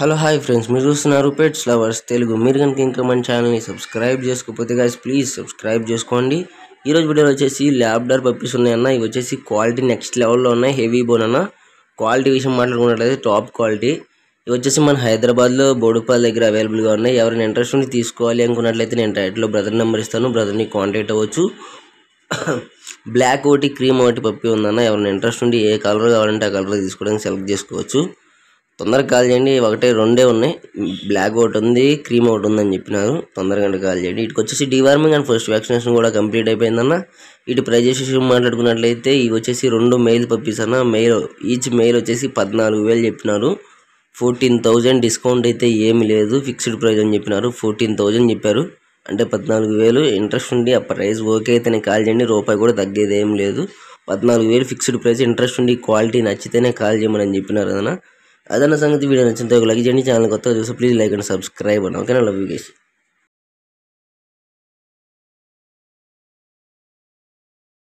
Hello hi friends మీరు చూస్తున్నారు pets lovers Telugu మీరు కనుక ఇంకా మన ఛానల్ని సబ్స్క్రైబ్ చేసుకోకపోతే గాయస్ ప్లీజ్ సబ్స్క్రైబ్ చేసుకోండి ఈరోజు వీడియోలో వచ్చేసి ల్యాప్డార్ పప్పీస్ ఉన్నాయన్న ఇవి వచ్చేసి క్వాలిటీ నెక్స్ట్ లెవెల్లో ఉన్నాయి హెవీ బోన్ అన్న క్వాలిటీ విషయం మాట్లాడుకున్నట్లయితే టాప్ క్వాలిటీ ఇవి వచ్చేసి మన హైదరాబాద్లో బోడుపాల్ దగ్గర అవైలబుల్గా ఉన్నాయి ఎవరైనా ఇంట్రెస్ట్ ఉంది తీసుకోవాలి అనుకున్నట్లయితే నేను టైట్లో బ్రదర్ నెంబర్ ఇస్తాను బ్రదర్ని కాంటాక్ట్ అవ్వచ్చు బ్లాక్ ఒకటి క్రీమ్ ఒకటి పప్పి ఉందన్న ఎవరైనా ఇంట్రెస్ట్ ఉండి ఏ కలర్ కావాలంటే ఆ కలర్ తీసుకోవడానికి సెలెక్ట్ చేసుకోవచ్చు తొందరగా కాల్ చేయండి ఒకటే రెండే ఉన్నాయి బ్లాక్ ఒకటి ఉంది క్రీమ్ ఒకటి ఉందని చెప్పినారు తొందరగా అంటే కాల్ చేయండి ఇటు వచ్చేసి డివార్మింగ్ అండ్ ఫస్ట్ వ్యాక్సినేషన్ కూడా కంప్లీట్ అయిపోయిందన్న ఇటు ప్రైజేషన్ విషయం మాట్లాడుకున్నట్లయితే ఇవి వచ్చేసి రెండు మెయిల్ అన్న మెయిల్ ఈచ్ మెయిల్ వచ్చేసి పద్నాలుగు వేలు చెప్పినారు ఫోర్టీన్ థౌజండ్ డిస్కౌంట్ అయితే ఏమి లేదు ఫిక్స్డ్ ప్రైజ్ అని చెప్పినారు ఫోర్టీన్ థౌజండ్ చెప్పారు అంటే పద్నాలుగు వేలు ఇంట్రెస్ట్ ఉండి ఆ ప్రైస్ ఓకే అయితేనే కాల్ చేయండి రూపాయి కూడా తగ్గేది ఏం లేదు పద్నాలుగు వేలు ఫిక్స్డ్ ప్రైస్ ఇంట్రెస్ట్ ఉండి క్వాలిటీ నచ్చితేనే కాల్ చేయమని చెప్పినారు అదన Ada nasi yang tiba dan cinta lagi jadi channel kota justru please like dan subscribe dan oke love you guys.